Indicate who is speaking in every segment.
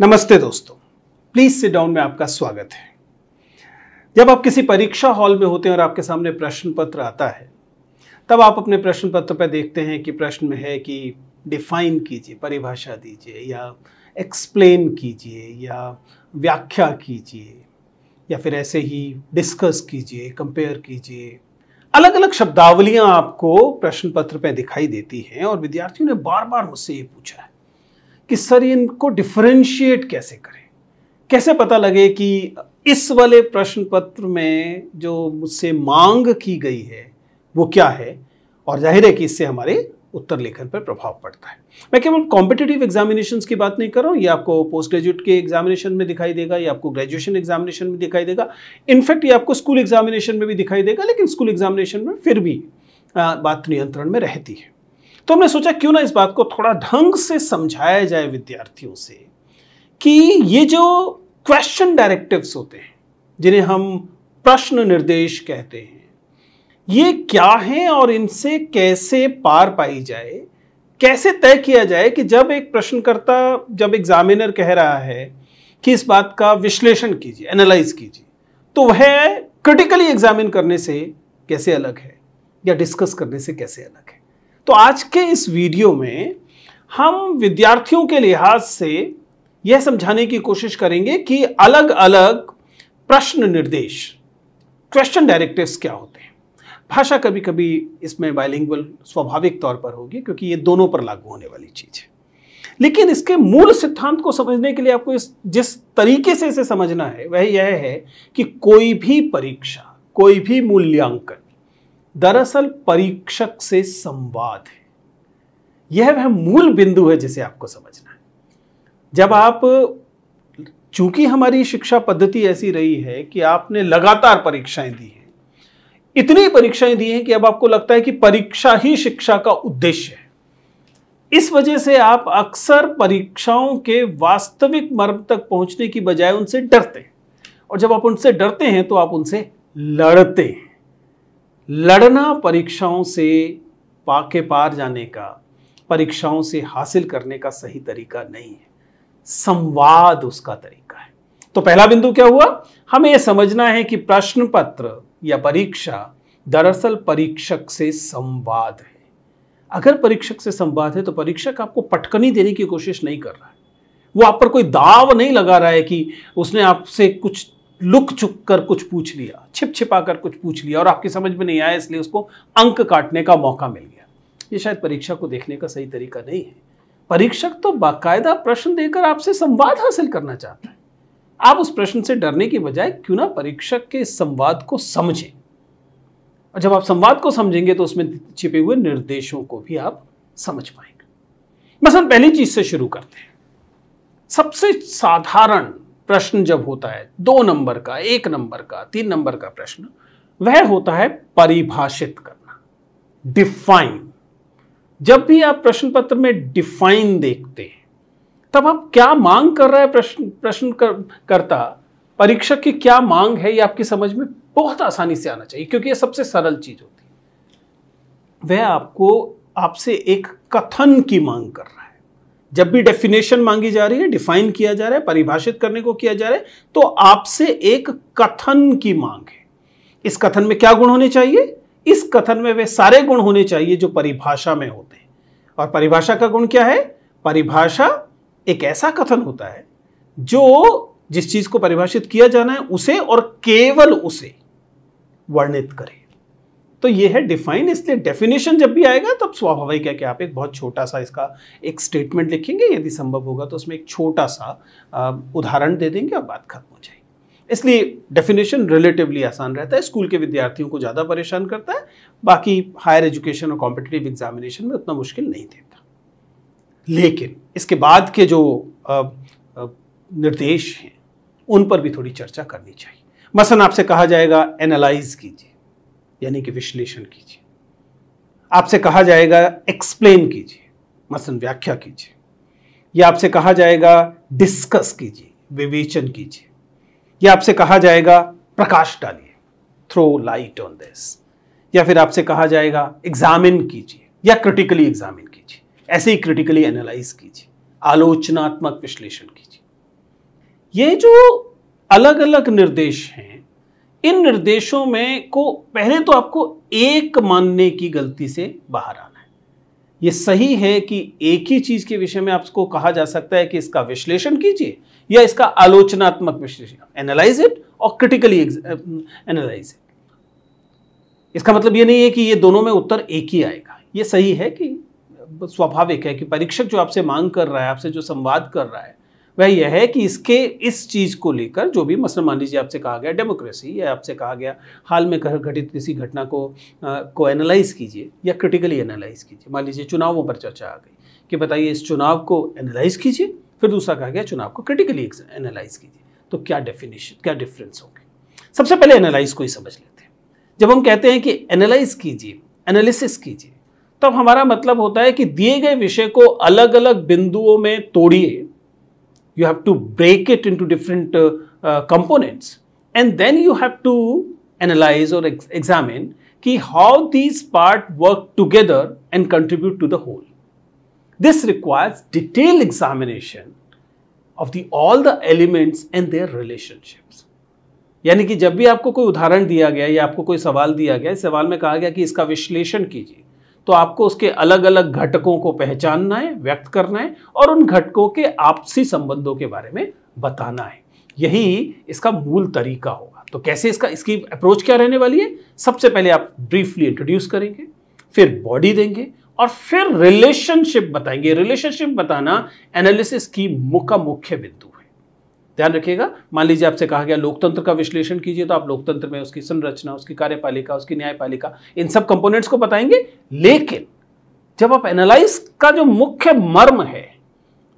Speaker 1: नमस्ते दोस्तों please sit down में आपका स्वागत है जब आप किसी परीक्षा हॉल में होते हैं और आपके सामने प्रश्न पत्र आता है तब आप अपने प्रश्न पत्र पर देखते हैं कि प्रश्न में है कि डिफाइन कीजिए परिभाषा दीजिए या एक्सप्लेन कीजिए या व्याख्या कीजिए या फिर ऐसे ही डिस्कस कीजिए कंपेयर कीजिए अलग अलग शब्दावलियां आपको प्रश्न पत्र पर दिखाई देती हैं और विद्यार्थियों ने बार बार मुझसे ये पूछा है कि सर इनको डिफ्रेंशिएट कैसे करें कैसे पता लगे कि इस वाले प्रश्न पत्र में जो मुझसे मांग की गई है वो क्या है और जाहिर है कि इससे हमारे उत्तर लेखन पर प्रभाव पड़ता है मैं केवल कॉम्पिटेटिव एग्जामिनेशन की बात नहीं कर रहा हूं ये आपको पोस्ट ग्रेजुएट के एग्जामिनेशन में दिखाई देगा या आपको ग्रेजुएशन एग्जामिनेशन में दिखाई देगा इनफैक्ट ये आपको स्कूल एग्जामिनेशन में भी दिखाई देगा लेकिन स्कूल एग्जामिनेशन में फिर भी बात नियंत्रण में रहती है तो हमने सोचा क्यों ना इस बात को थोड़ा ढंग से समझाया जाए विद्यार्थियों से कि ये जो क्वेश्चन डायरेक्टिव्स होते हैं जिन्हें हम प्रश्न निर्देश कहते हैं ये क्या है और इनसे कैसे पार पाई जाए कैसे तय किया जाए कि जब एक प्रश्नकर्ता जब एग्जामिनर कह रहा है कि इस बात का विश्लेषण कीजिए एनालाइज कीजिए तो वह क्रिटिकली एग्जामिन करने से कैसे अलग है या डिस्कस करने से कैसे अलग है तो आज के इस वीडियो में हम विद्यार्थियों के लिहाज से यह समझाने की कोशिश करेंगे कि अलग अलग प्रश्न निर्देश क्वेश्चन डायरेक्टिव्स क्या होते हैं भाषा कभी कभी इसमें बाइलिंगुअल स्वाभाविक तौर पर होगी क्योंकि ये दोनों पर लागू होने वाली चीज़ है लेकिन इसके मूल सिद्धांत को समझने के लिए आपको इस जिस तरीके से इसे समझना है वह यह है कि कोई भी परीक्षा कोई भी मूल्यांकन दरअसल परीक्षक से संवाद है यह वह मूल बिंदु है जिसे आपको समझना है जब आप चूंकि हमारी शिक्षा पद्धति ऐसी रही है कि आपने लगातार परीक्षाएं दी हैं इतनी परीक्षाएं दी हैं कि अब आपको लगता है कि परीक्षा ही शिक्षा का उद्देश्य है इस वजह से आप अक्सर परीक्षाओं के वास्तविक मर्म तक पहुंचने की बजाय उनसे डरते हैं और जब आप उनसे डरते हैं तो आप उनसे लड़ते हैं लड़ना परीक्षाओं से पा के पार जाने का परीक्षाओं से हासिल करने का सही तरीका नहीं है संवाद उसका तरीका है तो पहला बिंदु क्या हुआ हमें यह समझना है कि प्रश्न पत्र या परीक्षा दरअसल परीक्षक से संवाद है अगर परीक्षक से संवाद है तो परीक्षक आपको पटकनी देने की कोशिश नहीं कर रहा है वो आप पर कोई दाव नहीं लगा रहा है कि उसने आपसे कुछ लुक चुक कर कुछ पूछ लिया छिप छिपा कर कुछ पूछ लिया और आपकी समझ में नहीं आया इसलिए उसको अंक काटने का मौका मिल गया ये शायद परीक्षा को देखने का सही तरीका नहीं है परीक्षक तो बाकायदा प्रश्न देकर आपसे संवाद हासिल करना चाहता है आप उस प्रश्न से डरने की बजाय क्यों ना परीक्षक के संवाद को समझें और जब आप संवाद को समझेंगे तो उसमें छिपे हुए निर्देशों को भी आप समझ पाएंगे बस हम पहली चीज से शुरू करते हैं सबसे साधारण प्रश्न जब होता है दो नंबर का एक नंबर का तीन नंबर का प्रश्न वह होता है परिभाषित करना डिफाइन जब भी आप प्रश्न पत्र में डिफाइन देखते हैं तब आप क्या मांग कर रहा है प्रश्न प्रश्न कर, करता परीक्षक की क्या मांग है ये आपकी समझ में बहुत आसानी से आना चाहिए क्योंकि ये सबसे सरल चीज होती है वह आपको आपसे एक कथन की मांग कर रहा है जब भी डेफिनेशन मांगी जा रही है डिफाइन किया जा रहा है परिभाषित करने को किया जा रहा है तो आपसे एक कथन की मांग है इस कथन में क्या गुण होने चाहिए इस कथन में वे सारे गुण होने चाहिए जो परिभाषा में होते हैं और परिभाषा का गुण क्या है परिभाषा एक ऐसा कथन होता है जो जिस चीज को परिभाषित किया जाना है उसे और केवल उसे वर्णित करें तो ये है डिफाइन इसलिए डेफिनेशन जब भी आएगा तब स्वाभाविक है कि आप एक बहुत छोटा सा इसका एक स्टेटमेंट लिखेंगे यदि संभव होगा तो उसमें एक छोटा सा उदाहरण दे देंगे और बात खत्म हो जाएगी इसलिए डेफिनेशन रिलेटिवली आसान रहता है स्कूल के विद्यार्थियों को ज़्यादा परेशान करता है बाकी हायर एजुकेशन और कॉम्पिटेटिव एग्जामिनेशन में उतना मुश्किल नहीं देता लेकिन इसके बाद के जो निर्देश हैं उन पर भी थोड़ी चर्चा करनी चाहिए मसन आपसे कहा जाएगा एनालाइज कीजिए यानी कि विश्लेषण कीजिए आपसे कहा जाएगा एक्सप्लेन कीजिए मसलन व्याख्या कीजिए या आपसे कहा जाएगा डिस्कस कीजिए विवेचन कीजिए या आपसे कहा जाएगा प्रकाश डालिए थ्रो लाइट ऑन दिस या फिर आपसे कहा जाएगा एग्जामिन कीजिए या क्रिटिकली एग्जामिन कीजिए ऐसे ही क्रिटिकली एनालाइज कीजिए आलोचनात्मक विश्लेषण कीजिए ये जो अलग अलग निर्देश हैं इन निर्देशों में को पहले तो आपको एक मानने की गलती से बाहर आना है ये सही है कि एक ही चीज के विषय में आपको कहा जा सकता है कि इसका विश्लेषण कीजिए या इसका आलोचनात्मक विश्लेषण एनालाइज इट और क्रिटिकली एनालाइज इट इसका मतलब ये नहीं है कि ये दोनों में उत्तर एक ही आएगा ये सही है कि स्वाभाविक है कि परीक्षक जो आपसे मांग कर रहा है आपसे जो संवाद कर रहा है वह यह है कि इसके इस चीज़ को लेकर जो भी मसल मान लीजिए आपसे कहा गया डेमोक्रेसी या आपसे कहा गया हाल में घटित किसी घटना को आ, को एनालाइज कीजिए या क्रिटिकली एनालाइज कीजिए मान लीजिए चुनावों पर चर्चा आ गई कि बताइए इस चुनाव को एनालाइज कीजिए फिर दूसरा कहा गया चुनाव को क्रिटिकली एनालाइज कीजिए तो क्या डेफिनेशन क्या डिफरेंस होंगे सबसे पहले एनालाइज को ही समझ लेते हैं जब हम कहते हैं कि एनालाइज कीजिए एनालिसिस कीजिए तब हमारा मतलब होता है कि दिए गए विषय को अलग अलग बिंदुओं में तोड़िए you have to break it into different uh, uh, components and then you have to analyze or ex examine ki how these parts work together and contribute to the whole. This requires detailed examination of the all the elements and their relationships. यानी कि जब भी आपको कोई उदाहरण दिया गया या आपको कोई सवाल दिया गया इस सवाल में कहा गया कि इसका विश्लेषण कीजिए तो आपको उसके अलग अलग घटकों को पहचानना है व्यक्त करना है और उन घटकों के आपसी संबंधों के बारे में बताना है यही इसका मूल तरीका होगा तो कैसे इसका इसकी अप्रोच क्या रहने वाली है सबसे पहले आप ब्रीफली इंट्रोड्यूस करेंगे फिर बॉडी देंगे और फिर रिलेशनशिप बताएंगे रिलेशनशिप बताना एनालिसिस की मुका मुख्य बिंदु ध्यान रखिएगा मान लीजिए आपसे कहा गया लोकतंत्र का विश्लेषण कीजिए तो आप लोकतंत्र में उसकी संरचना उसकी कार्यपालिका उसकी न्यायपालिका इन सब कंपोनेंट्स को बताएंगे लेकिन जब आप एनालाइज का जो मुख्य मर्म है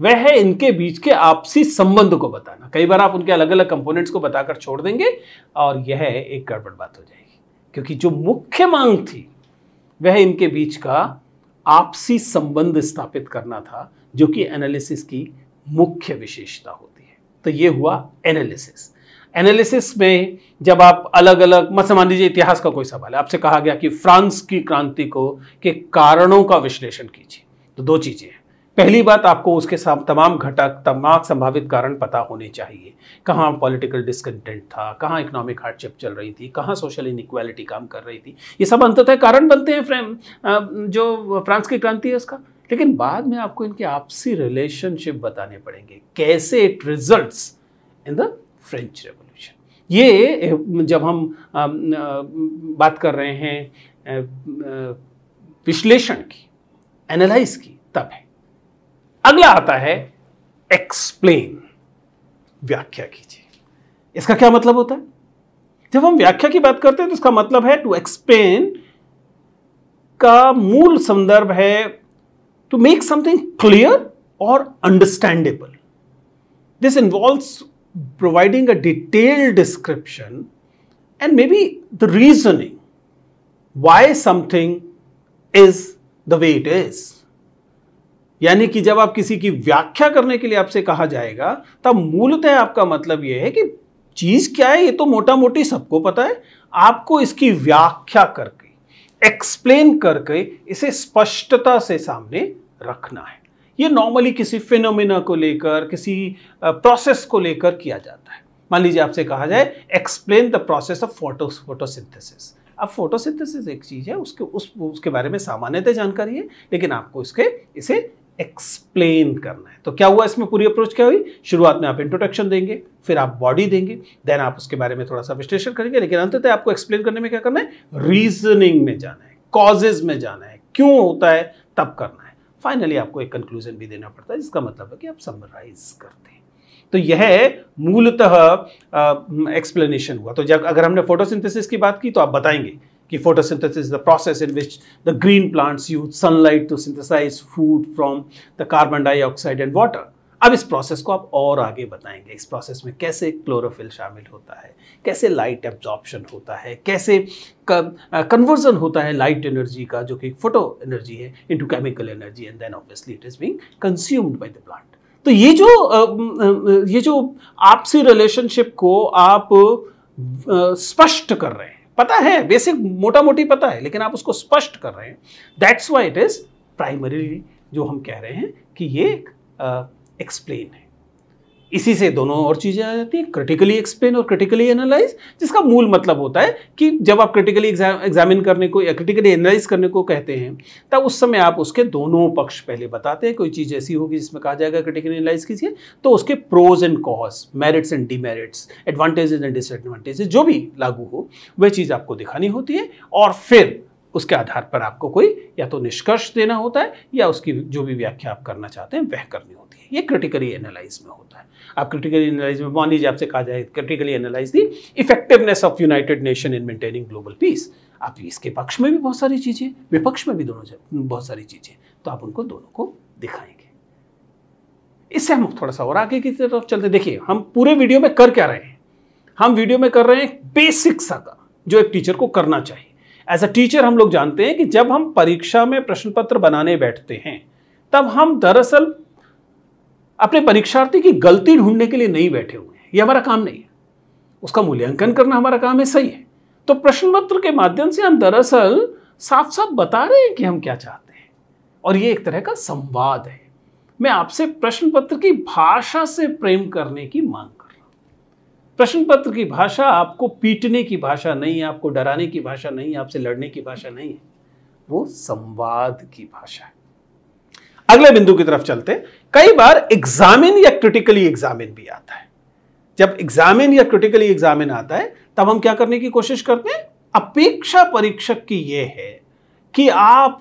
Speaker 1: वह है इनके बीच के आपसी संबंध को बताना कई बार आप उनके अलग अलग कंपोनेंट्स को बताकर छोड़ देंगे और यह एक गड़बड़ बात हो जाएगी क्योंकि जो मुख्य मांग थी वह इनके बीच का आपसी संबंध स्थापित करना था जो कि एनालिसिस की मुख्य विशेषता हो तो ये हुआ एनालिसिस एनालिसिस में जब आप अलग अलग मत मान लीजिए इतिहास का कोई सवाल है आपसे कहा गया कि फ्रांस की क्रांति को के कारणों का विश्लेषण कीजिए तो दो चीज़ें हैं पहली बात आपको उसके साथ तमाम घटक तमाम संभावित कारण पता होने चाहिए कहाँ पॉलिटिकल डिसकंटेंट था कहाँ इकोनॉमिक हार्डशिप चल रही थी कहाँ सोशल इनक्वालिटी काम कर रही थी ये सब अंततः कारण बनते हैं फ्रेम जो फ्रांस की क्रांति है उसका लेकिन बाद में आपको इनके आपसी रिलेशनशिप बताने पड़ेंगे कैसे it result in the French Revolution ये जब हम बात कर रहे हैं विश्लेषण की एनालाइज की तब है अगला आता है एक्सप्लेन व्याख्या कीजिए इसका क्या मतलब होता है जब हम व्याख्या की बात करते हैं तो इसका मतलब है टू एक्सप्लेन का मूल संदर्भ है to make something clear or understandable. This involves providing a detailed description and maybe the reasoning why something is the way it is यानी कि जब आप किसी की व्याख्या करने के लिए आपसे कहा जाएगा तब मूलतः आपका मतलब यह है कि चीज क्या है ये तो मोटा मोटी सबको पता है आपको इसकी व्याख्या करके एक्सप्लेन करके इसे स्पष्टता से सामने रखना है ये नॉर्मली किसी फिनोमिना को लेकर किसी प्रोसेस को लेकर किया जाता है मान लीजिए आपसे कहा जाए explain the process of photo photosynthesis अब फोटोसिंथेसिस एक चीज़ है उसके उस उसके बारे में सामान्यतः जानकारी है लेकिन आपको इसके इसे एक्सप्लेन करना है तो क्या हुआ इसमें पूरी अप्रोच क्या हुई शुरुआत में आप इंट्रोडक्शन देंगे फिर आप बॉडी देंगे देन आप उसके बारे में थोड़ा सा विश्लेषण करेंगे लेकिन अंततः आपको एक्सप्लेन करने में क्या करना है रीजनिंग में जाना है कॉजेज में जाना है क्यों होता है तब करना है फाइनली आपको एक कंक्लूजन भी देना पड़ता है जिसका मतलब है कि आप समराइज करते हैं तो यह मूलतः एक्सप्लेनेशन हुआ तो जब अगर हमने फोटोसिंथेसिस की बात की तो आप बताएंगे कि photosynthesis the process in which the green green plants sunlight to synthesise food from the carbon carbon and water अब इस प्रोसेस को आप और आगे बताएंगे इस प्रोसेस में कैसे क्लोरोफिल शामिल होता है कैसे लाइट एब्जॉर्प्शन होता है कैसे कन्वर्जन होता है लाइट एनर्जी का जो कि फोटो एनर्जी है into chemical energy and then obviously it is being consumed by the plant तो ये जो ये जो आपसी रिलेशनशिप को आप स्पष्ट कर रहे हैं पता है बेसिक मोटा मोटी पता है लेकिन आप उसको स्पष्ट कर रहे हैं that's why it is primarily जो हम कह रहे हैं कि ये एक्सप्लेन है इसी से दोनों और चीज़ें आ जाती हैं क्रिटिकली एक्सप्लेन और क्रिटिकली एनालाइज जिसका मूल मतलब होता है कि जब आप क्रिटिकली एग्जामिन करने को या क्रिटिकली एनालाइज करने को कहते हैं तब उस समय आप उसके दोनों पक्ष पहले बताते हैं कोई चीज़ ऐसी होगी जिसमें कहा जाएगा क्रिटिकली एनालाइज कीजिए तो उसके pros and cons merits and demerits advantages and disadvantages जो भी लागू हो वह चीज़ आपको दिखानी होती है और फिर उसके आधार पर आपको कोई या तो निष्कर्ष देना होता है या उसकी जो भी व्याख्या आप करना चाहते हैं वह करनी होती है ये क्रिटिकली एनालाइज में होता है आप क्रिटिकली एनालाइज में मान लीजिए आपसे कहा जाए critically analyse the effectiveness of United Nation in maintaining global peace आप इसके पक्ष में भी बहुत सारी चीज़ें विपक्ष में भी दोनों बहुत सारी चीज़ें तो आप उनको दोनों को दिखाएंगे इससे हम थोड़ा सा और आगे की तरफ चलते देखिए हम पूरे वीडियो में कर क्या रहे हैं हम वीडियो में कर रहे हैं बेसिक सा का जो एक टीचर को करना चाहिए एज अ टीचर हम लोग जानते हैं कि जब हम परीक्षा में प्रश्न पत्र बनाने बैठते हैं तब हम दरअसल अपने परीक्षार्थी की गलती ढूंढने के लिए नहीं बैठे हुए हैं ये हमारा काम नहीं है उसका मूल्यांकन करना हमारा काम है सही है तो प्रश्न पत्र के माध्यम से हम दरअसल साफ साफ बता रहे हैं कि हम क्या चाहते हैं और ये एक तरह का संवाद है मैं आपसे प्रश्न पत्र की भाषा से प्रेम करने की मांग कर रहा हूं प्रश्न पत्र की भाषा आपको पीटने की भाषा नहीं है आपको डराने की भाषा नहीं है आपसे लड़ने की भाषा नहीं है वो संवाद की भाषा है अगले बिंदु की तरफ चलते कई बार एग्जामिन या क्रिटिकली एग्जामिन भी आता है जब एग्जामिन या क्रिटिकली एग्जामिन आता है तब हम क्या करने की कोशिश करते हैं अपेक्षा परीक्षक की यह है कि आप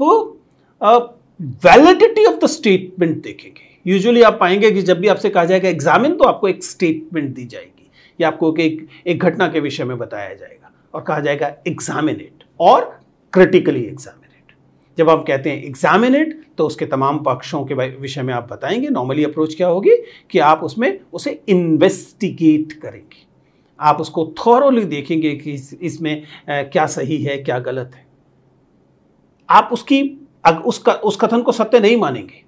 Speaker 1: वैलिडिटी ऑफ द स्टेटमेंट देखेंगे यूजुअली आप पाएंगे कि जब भी आपसे कहा जाएगा एग्जामिन तो आपको एक स्टेटमेंट दी जाएगी या आपको एक एक घटना के विषय में बताया जाएगा और कहा जाएगा एग्जामिन इट और क्रिटिकली एग्जाम जब आप कहते हैं एग्जामिनेट तो उसके तमाम पक्षों के विषय में आप बताएंगे नॉर्मली अप्रोच क्या होगी कि आप उसमें उसे इन्वेस्टिगेट करेंगे आप उसको थॉरली देखेंगे कि इसमें क्या सही है क्या गलत है आप उसकी उस, उस कथन को सत्य नहीं मानेंगे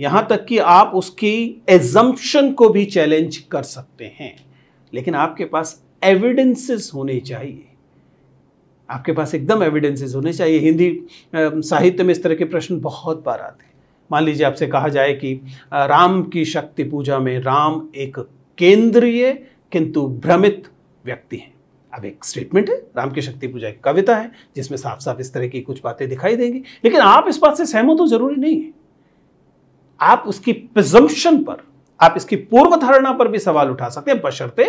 Speaker 1: यहाँ तक कि आप उसकी एजम्पन को भी चैलेंज कर सकते हैं लेकिन आपके पास एविडेंसेस होने चाहिए आपके पास एकदम एविडेंसेस होने चाहिए हिंदी साहित्य में इस तरह के प्रश्न बहुत बार आते हैं मान लीजिए आपसे कहा जाए कि राम की शक्ति पूजा में राम एक केंद्रीय किंतु भ्रमित व्यक्ति हैं अब एक स्टेटमेंट है राम की शक्ति पूजा एक कविता है जिसमें साफ साफ इस तरह की कुछ बातें दिखाई देंगी लेकिन आप इस बात से सहमत हो जरूरी नहीं है आप उसकी प्रजम्पन पर आप इसकी पूर्व धारणा पर भी सवाल उठा सकते हैं बशर्ते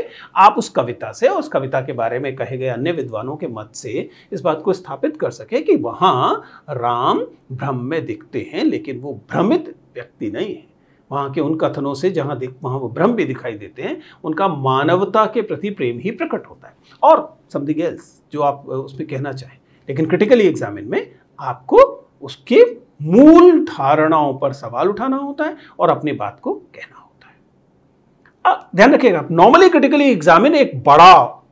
Speaker 1: आप उस कविता से और उस कविता के बारे में कहे गए अन्य विद्वानों के मत से इस बात को स्थापित कर सके कि वहाँ राम भ्रम में दिखते हैं लेकिन वो भ्रमित व्यक्ति नहीं है वहाँ के उन कथनों से जहाँ दिख वहाँ वो भ्रम भी दिखाई देते हैं उनका मानवता के प्रति प्रेम ही प्रकट होता है और समथिंग एल्स जो आप उसमें कहना चाहें लेकिन क्रिटिकली एग्जामिन में आपको उसके मूल धारणाओं पर सवाल उठाना होता है और अपनी बात को कहना ध्यान रखिएगा नॉर्मली क्रिटिकली एग्जामिन एक बड़ा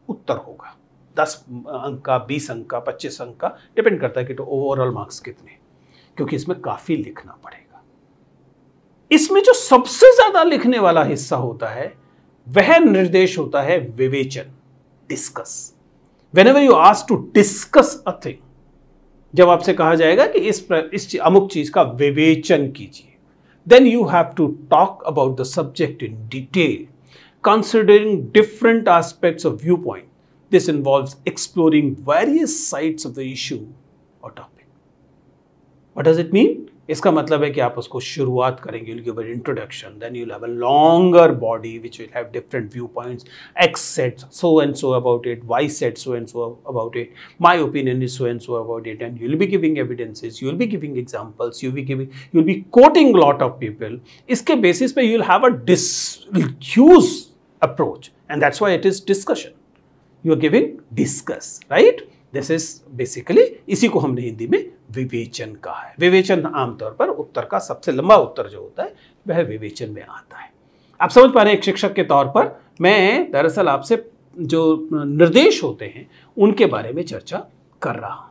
Speaker 1: उत्तर होगा दस अंक का बीस अंक का पच्चीस अंक का डिपेंड करता है कि तो ओवरऑल मार्क्स कितने क्योंकि इसमें काफी लिखना पड़ेगा इसमें जो सबसे ज्यादा लिखने वाला हिस्सा होता है वह निर्देश होता है विवेचन discuss whenever you ask to discuss a thing जब आपसे कहा जाएगा कि इस इस अमुक चीज का विवेचन कीजिए Then you have to talk about the subject in detail, considering different aspects of viewpoint. This involves exploring various sides of the issue or topic. What does it mean? इसका मतलब है कि आप उसको शुरुआत करेंगे will give introduction then you have a longer body which will have different view points X said so and so about it Y said so and so about it my opinion is so and so about it and you will be giving evidences you will be giving examples you will be giving you will be quoting lot of people इसके basis पे you will have a dish approach and that's why it is discussion you are giving discuss right this is basically इसी को हमने हिंदी में विवेचन कहा है विवेचन आमतौर पर उत्तर का सबसे लंबा उत्तर जो होता है वह विवेचन में आता है आप समझ पा रहे हैं एक शिक्षक के तौर पर मैं दरअसल आपसे जो निर्देश होते हैं उनके बारे में चर्चा कर रहा हूं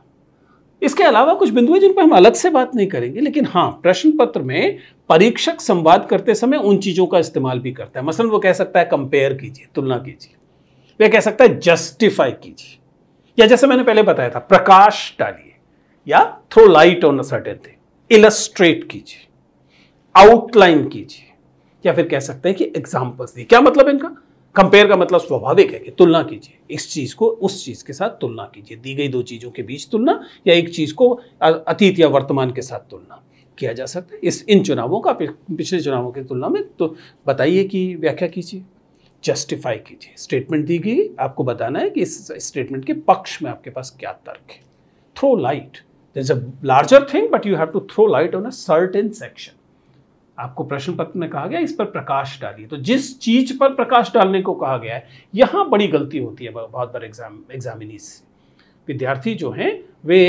Speaker 1: इसके अलावा कुछ बिंदु हैं जिन पर हम अलग से बात नहीं करेंगे लेकिन हाँ प्रश्न पत्र में परीक्षक संवाद करते समय उन चीज़ों का इस्तेमाल भी करता है मसलन वो कह सकता है कंपेयर कीजिए तुलना कीजिए वह कह सकता है जस्टिफाई कीजिए या जैसे मैंने पहले बताया था प्रकाश डालिए या throw light on certain thing illustrate कीजिए आउटलाइन कीजिए या फिर कह सकते हैं कि एग्जाम्पल्स दिए क्या मतलब इनका कंपेयर का मतलब स्वाभाविक है कि तुलना कीजिए इस चीज को उस चीज के साथ तुलना कीजिए दी गई दो चीजों के बीच तुलना या एक चीज को अतीत या वर्तमान के साथ तुलना किया जा सकता है इस इन चुनावों का पिछले चुनावों की तुलना में तो बताइए कि व्याख्या कीजिए जस्टिफाई कीजिए स्टेटमेंट दी गई आपको बताना है कि इस स्टेटमेंट के पक्ष में आपके पास क्या तर्क है throw light is a larger thing but you have to throw light on a certain section आपको प्रश्न पत्र में कहा गया इस पर प्रकाश डालिए तो जिस चीज पर प्रकाश डालने को कहा गया है यहां बड़ी गलती होती है बहुत बार एग्जाम एग्जामिनी से विद्यार्थी जो हैं वे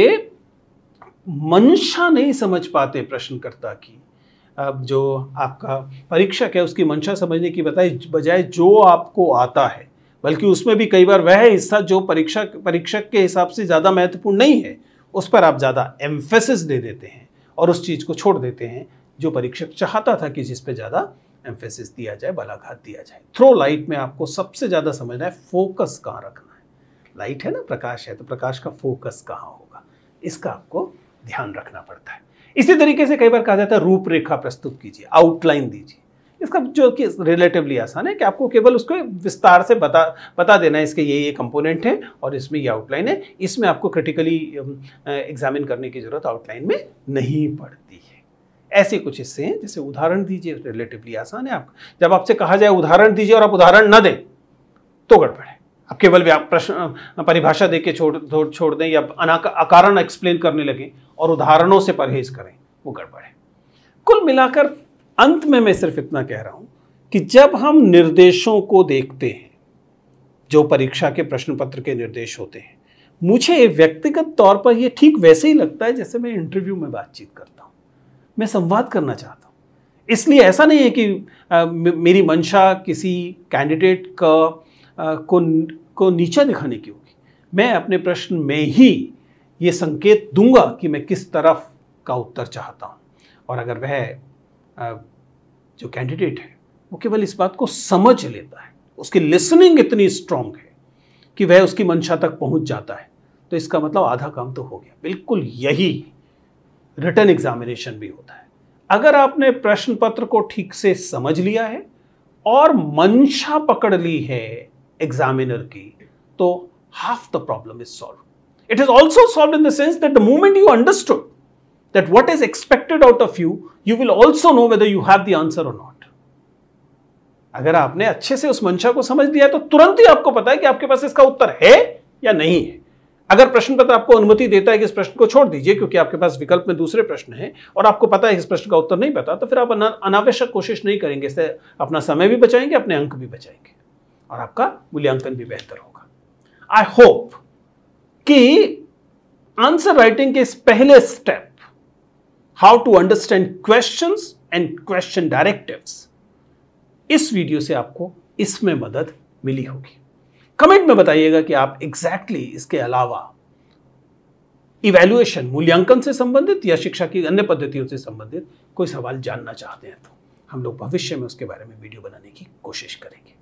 Speaker 1: मंशा नहीं समझ पाते प्रश्नकर्ता की जो आपका परीक्षक है उसकी मंशा समझने की बताए बजाय जो आपको आता है बल्कि उसमें भी कई बार वह हिस्सा जो परीक्षा परीक्षक के हिसाब से ज़्यादा महत्वपूर्ण नहीं है उस पर आप ज़्यादा एम्फेसिस दे देते हैं और उस चीज़ को छोड़ देते हैं जो परीक्षक चाहता था कि जिस पर ज़्यादा एम्फेसिस दिया जाए बलाघात दिया जाए थ्रो लाइट में आपको सबसे ज़्यादा समझना है फोकस कहाँ रखना है लाइट है ना प्रकाश है तो प्रकाश का फोकस कहाँ होगा इसका आपको ध्यान रखना पड़ता है इसी तरीके से कई बार कहा जाता है रूपरेखा प्रस्तुत कीजिए आउटलाइन दीजिए इसका जो कि रिलेटिवली आसान है कि आपको केवल उसको विस्तार से बता बता देना है इसके ये ये कंपोनेंट है और इसमें ये आउटलाइन है इसमें आपको क्रिटिकली एग्जामिन करने की ज़रूरत आउटलाइन में नहीं पड़ती है ऐसे कुछ हिस्से हैं जैसे उदाहरण दीजिए रिलेटिवली आसान है आप जब आपसे कहा जाए उदाहरण दीजिए और आप उदाहरण ना दें तो गड़बड़ है अब केवल प्रश्न परिभाषा दे के छोड़ छोड़ दें या अकारण एक्सप्लेन करने लगें और उदाहरणों से परहेज करें वो गड़बड़ है कुल मिलाकर अंत में मैं सिर्फ इतना कह रहा हूं कि जब हम निर्देशों को देखते हैं जो परीक्षा के प्रश्न पत्र के निर्देश होते हैं मुझे व्यक्तिगत तौर पर यह ठीक वैसे ही लगता है जैसे मैं इंटरव्यू में बातचीत करता हूँ मैं संवाद करना चाहता हूँ इसलिए ऐसा नहीं है कि आ, मेरी मंशा किसी कैंडिडेट का को को नीचा दिखाने की होगी मैं अपने प्रश्न में ही ये संकेत दूंगा कि मैं किस तरफ का उत्तर चाहता हूँ और अगर वह जो कैंडिडेट है वो केवल इस बात को समझ लेता है उसकी लिसनिंग इतनी स्ट्रांग है कि वह उसकी मंशा तक पहुंच जाता है तो इसका मतलब आधा काम तो हो गया बिल्कुल यही रिटर्न एग्जामिनेशन भी होता है अगर आपने प्रश्न पत्र को ठीक से समझ लिया है और मंशा पकड़ ली है examiner ki to तो half the problem is solved. It is also solved in the sense that the moment you understood that what is expected out of you, you will also know whether you have the answer or not. अगर आपने अच्छे से उस मंशा को समझ लिया है तो तुरंत ही आपको पता है कि आपके पास इसका उत्तर है या नहीं है अगर प्रश्न पत्र आपको अनुमति देता है कि इस प्रश्न को छोड़ दीजिए क्योंकि आपके पास विकल्प में दूसरे प्रश्न हैं और आपको पता है इस प्रश्न का उत्तर नहीं पता तो फिर आप अनावश्यक कोशिश नहीं करेंगे इससे अपना समय भी बचाएंगे अपने अंक भी बचाएंगे और आपका मूल्यांकन भी बेहतर होगा आई होप कि आंसर राइटिंग के इस पहले step how to understand question and question directive इस वीडियो से आपको इसमें मदद मिली होगी कमेंट में बताइएगा कि आप एग्जैक्टली exactly इसके अलावा इवेल्युएशन मूल्यांकन से संबंधित या शिक्षा की अन्य पद्धतियों से संबंधित कोई सवाल जानना चाहते हैं तो हम लोग भविष्य में उसके बारे में वीडियो बनाने की कोशिश करेंगे